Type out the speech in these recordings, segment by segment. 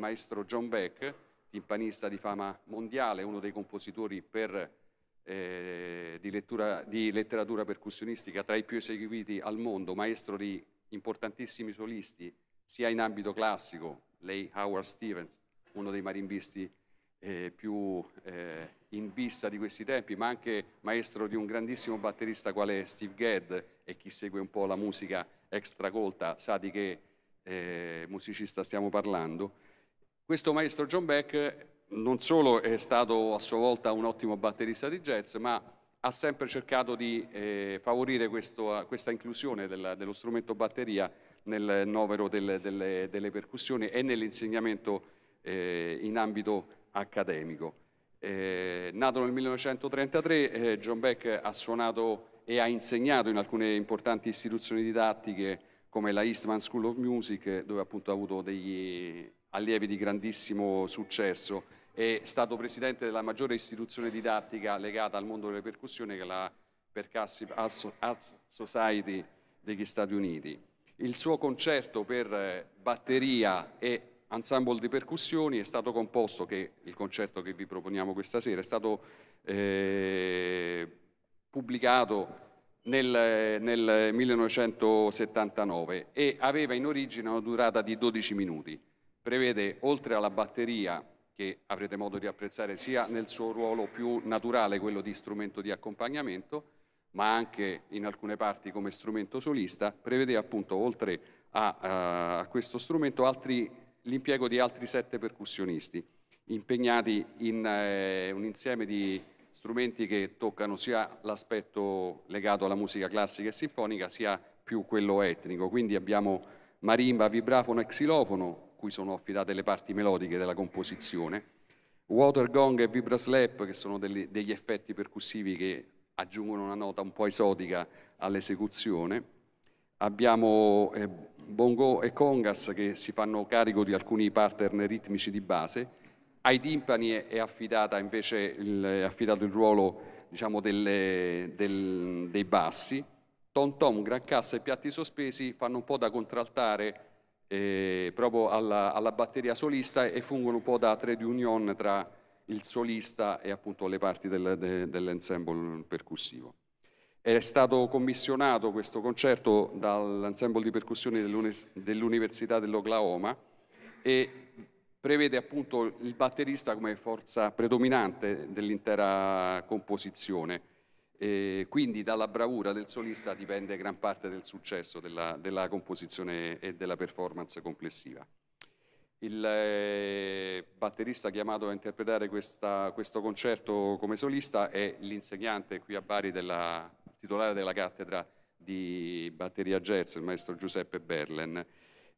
maestro John Beck, timpanista di fama mondiale, uno dei compositori per, eh, di, lettura, di letteratura percussionistica tra i più eseguiti al mondo, maestro di importantissimi solisti, sia in ambito classico, lei Howard Stevens, uno dei marimbisti eh, più eh, in vista di questi tempi, ma anche maestro di un grandissimo batterista quale Steve Gadd e chi segue un po' la musica extracolta sa di che eh, musicista stiamo parlando. Questo maestro John Beck non solo è stato a sua volta un ottimo batterista di jazz, ma ha sempre cercato di eh, favorire questo, questa inclusione della, dello strumento batteria nel novero del, delle, delle, percussioni e nell'insegnamento eh, in ambito accademico. Eh, nato nel 1933, eh, John Beck ha suonato e ha insegnato in alcune importanti istituzioni didattiche come la Eastman School of Music, dove appunto ha avuto degli allievi di grandissimo successo. È stato presidente della maggiore istituzione didattica legata al mondo delle percussioni, che è la Percassi Arts Society degli Stati Uniti. Il suo concerto per eh, batteria e ensemble di percussioni è stato composto, che il concerto che vi proponiamo questa sera, è stato eh, pubblicato nel, nel 1979 e aveva in origine una durata di 12 minuti prevede, oltre alla batteria, che avrete modo di apprezzare sia nel suo ruolo più naturale, quello di strumento di accompagnamento, ma anche in alcune parti come strumento solista, prevede appunto, oltre a, eh, a questo strumento, l'impiego di altri sette percussionisti impegnati in eh, un insieme di strumenti che toccano sia l'aspetto legato alla musica classica e sinfonica, sia più quello etnico. Quindi abbiamo marimba, vibrafono e xilofono, cui sono affidate le parti melodiche della composizione, water gong e vibra slap, che sono degli, degli effetti percussivi che aggiungono una nota un po' esotica all'esecuzione. Abbiamo eh, bongo e congas che si fanno carico di alcuni pattern ritmici di base. Ai timpani è, è affidata invece il, è affidato il ruolo diciamo, delle, del, dei bassi. Tom tom, gran cassa e piatti sospesi fanno un po' da contraltare eh, proprio alla, alla, batteria solista e fungono un po' da trade union tra il solista e appunto le parti del, de, dell'ensemble percussivo. È stato commissionato questo concerto dall'ensemble di percussioni dell'Università dell'Oklahoma e prevede appunto il batterista come forza predominante dell'intera composizione e eh, quindi dalla bravura del solista dipende gran parte del successo della, della composizione e della performance complessiva. Il eh, batterista chiamato a interpretare questa, questo concerto come solista è l'insegnante qui a Bari, della, titolare della cattedra di batteria jazz, il maestro Giuseppe Berlen.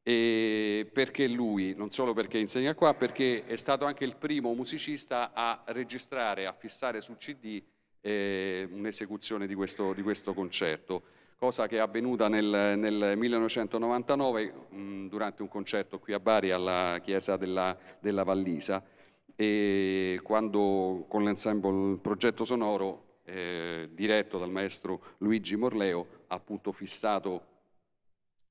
E perché lui, non solo perché insegna qua, perché è stato anche il primo musicista a registrare, a fissare sul CD eh, un'esecuzione di questo, di questo concerto, cosa che è avvenuta nel, nel 1999 mh, durante un concerto qui a Bari alla chiesa della, della Vallisa e quando con l'ensemble progetto sonoro eh, diretto dal maestro Luigi Morleo ha appunto fissato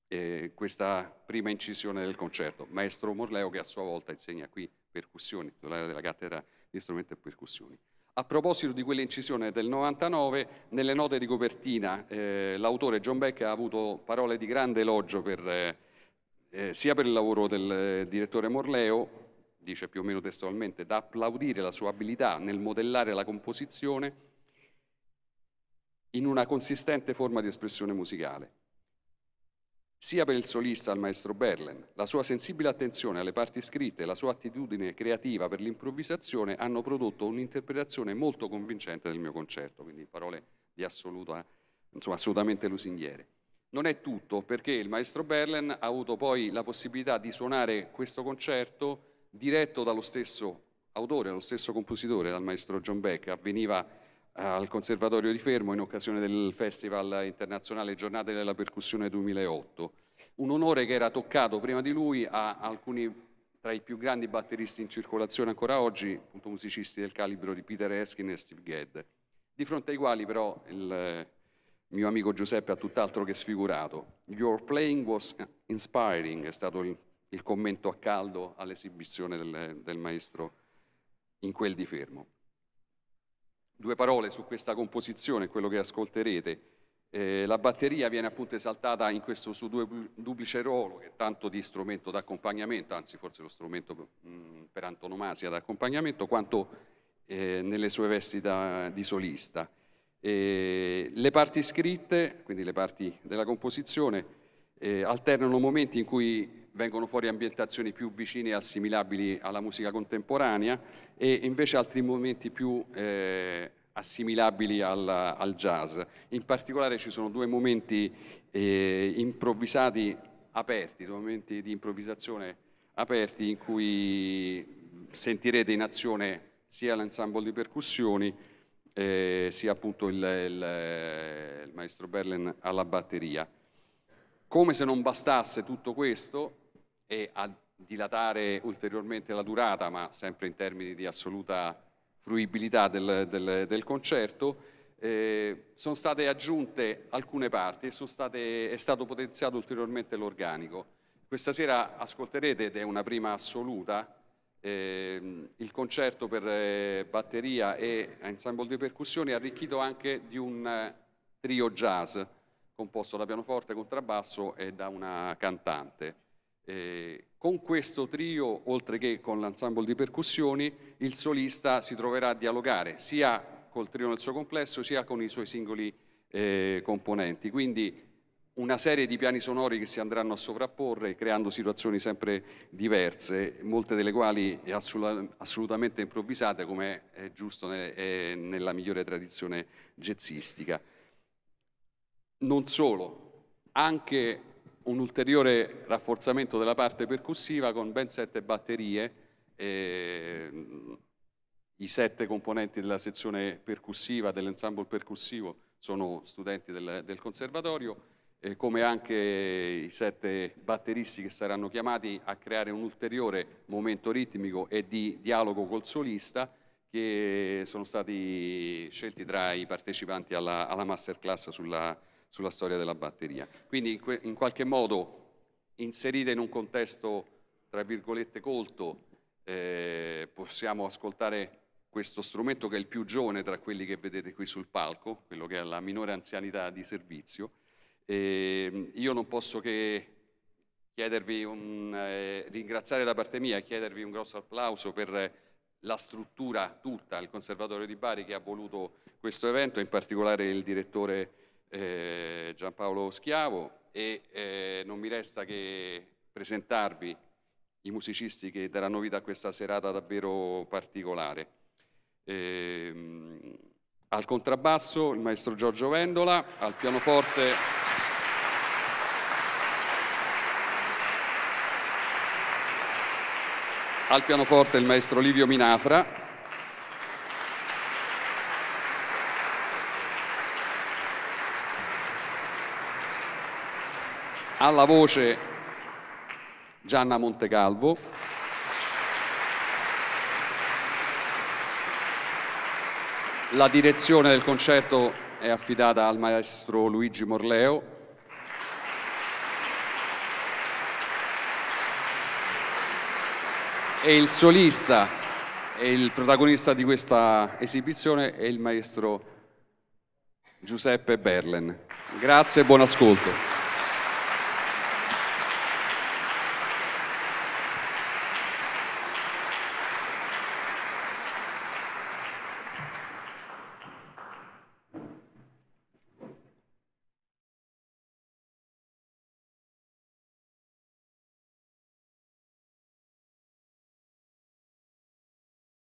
eh, questa prima incisione del concerto. Maestro Morleo che a sua volta insegna qui percussioni, titolare della cattedra di strumenti e percussioni. A proposito di quell'incisione del 99, nelle note di copertina eh, l'autore John Beck ha avuto parole di grande elogio per, eh, eh sia per il lavoro del eh, direttore Morleo, dice più o meno testualmente, da applaudire la sua abilità nel modellare la composizione in una consistente forma di espressione musicale sia per il solista al maestro Berlen. La sua sensibile attenzione alle parti scritte e la sua attitudine creativa per l'improvvisazione hanno prodotto un'interpretazione molto convincente del mio concerto, quindi parole di assoluta, insomma, assolutamente lusinghiere. Non è tutto, perché il maestro Berlen ha avuto poi la possibilità di suonare questo concerto diretto dallo stesso autore, dallo stesso compositore, dal maestro John Beck, avveniva al Conservatorio di Fermo in occasione del Festival internazionale Giornate della Percussione 2008. Un onore che era toccato prima di lui a alcuni tra i più grandi batteristi in circolazione ancora oggi, appunto musicisti del calibro di Peter Eskin e Steve Gadd, di fronte ai quali però il mio amico Giuseppe ha tutt'altro che sfigurato. Your playing was inspiring, è stato il, il commento a caldo all'esibizione del, del maestro in quel di Fermo due parole su questa composizione, quello che ascolterete. Eh, la batteria viene appunto esaltata in questo suo du duplice ruolo, che è tanto di strumento d'accompagnamento, anzi forse lo strumento mh, mm, per antonomasia d'accompagnamento, quanto eh, nelle sue vesti da, di solista. Eh, le parti scritte, quindi le parti della composizione, eh, alternano momenti in cui vengono fuori ambientazioni più vicine e assimilabili alla musica contemporanea e invece altri momenti più eh, assimilabili al, al, jazz. In particolare ci sono due momenti eh, improvvisati aperti, due momenti di improvvisazione aperti in cui sentirete in azione sia l'ensemble di percussioni eh, sia appunto il, il, il maestro Berlin alla batteria. Come se non bastasse tutto questo, e a dilatare ulteriormente la durata, ma sempre in termini di assoluta fruibilità del, del, del concerto. Eh, sono state aggiunte alcune parti e state, è stato potenziato ulteriormente l'organico. Questa sera ascolterete, ed è una prima assoluta, eh, il concerto per eh, batteria e ensemble di percussioni arricchito anche di un eh, trio jazz composto da pianoforte, contrabbasso e da una cantante. Eh, con questo trio, oltre che con l'ensemble di percussioni, il solista si troverà a dialogare sia col trio nel suo complesso, sia con i suoi singoli eh, componenti. Quindi una serie di piani sonori che si andranno a sovrapporre, creando situazioni sempre diverse, molte delle quali assolutamente improvvisate, come è giusto ne- è nella migliore tradizione jazzistica. Non solo, anche un ulteriore rafforzamento della parte percussiva con ben sette batterie, eh, i sette componenti della sezione percussiva, dell'ensemble percussivo, sono studenti del, del conservatorio, eh, come anche i sette batteristi che saranno chiamati a creare un ulteriore momento ritmico e di dialogo col solista che sono stati scelti tra i partecipanti alla, alla masterclass sulla sulla storia della batteria. Quindi in, que, in qualche modo inserita in un contesto, tra virgolette, colto, eh, possiamo ascoltare questo strumento che è il più giovane tra quelli che vedete qui sul palco, quello che ha la minore anzianità di servizio. E ehm, io non posso che chiedervi un, eh, ringraziare da parte mia e chiedervi un grosso applauso per la struttura tutta, il Conservatorio di Bari che ha voluto questo evento, in particolare il direttore eh, Giampaolo Schiavo e eh, non mi resta che presentarvi i musicisti che daranno vita a questa serata davvero particolare. Eh, al contrabbasso il maestro Giorgio Vendola, al pianoforte... Al pianoforte il maestro Livio Minafra, alla voce Gianna Montecalvo. La direzione del concerto è affidata al maestro Luigi Morleo. E il solista e il protagonista di questa esibizione è il maestro Giuseppe Berlen. Grazie e buon ascolto.